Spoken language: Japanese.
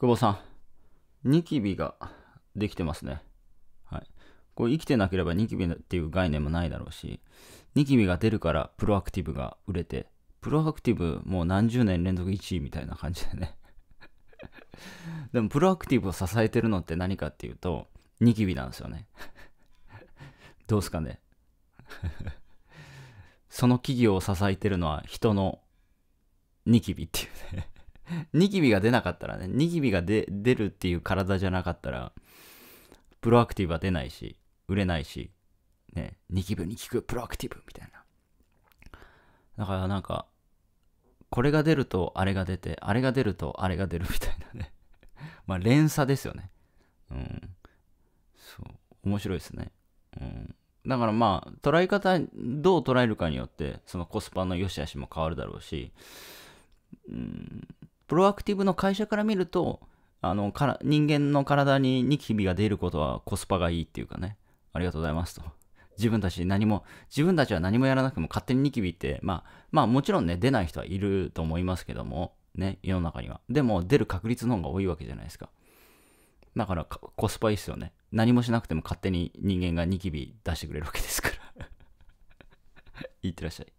久保さん、ニキビができてますね。はい。これ生きてなければニキビっていう概念もないだろうし、ニキビが出るからプロアクティブが売れて、プロアクティブもう何十年連続1位みたいな感じでね でもプロアクティブを支えてるのって何かっていうと、ニキビなんですよねどうすかね その企業を支えてるのは人のニキビっていうねニキビが出なかったらね、ニキビが出るっていう体じゃなかったら、プロアクティブは出ないし、売れないし、ね、ニキビに効くプロアクティブみたいな。だからなんか、これが出るとあれが出て、あれが出るとあれが出るみたいなね。まあ連鎖ですよね。うん。そう。面白いですね。うん。だからまあ、捉え方、どう捉えるかによって、そのコスパの良し悪しも変わるだろうし、うん、プロアクティブの会社から見ると、あの、から人間の体にニキビが出ることはコスパがいいっていうかね、ありがとうございますと。自分たち何も、自分たちは何もやらなくても勝手にニキビって、まあ、まあもちろんね、出ない人はいると思いますけども、ね、世の中には。でも出る確率の方が多いわけじゃないですか。だからコスパいいっすよね。何もしなくても勝手に人間がニキビ出してくれるわけですからい ってらっしゃい。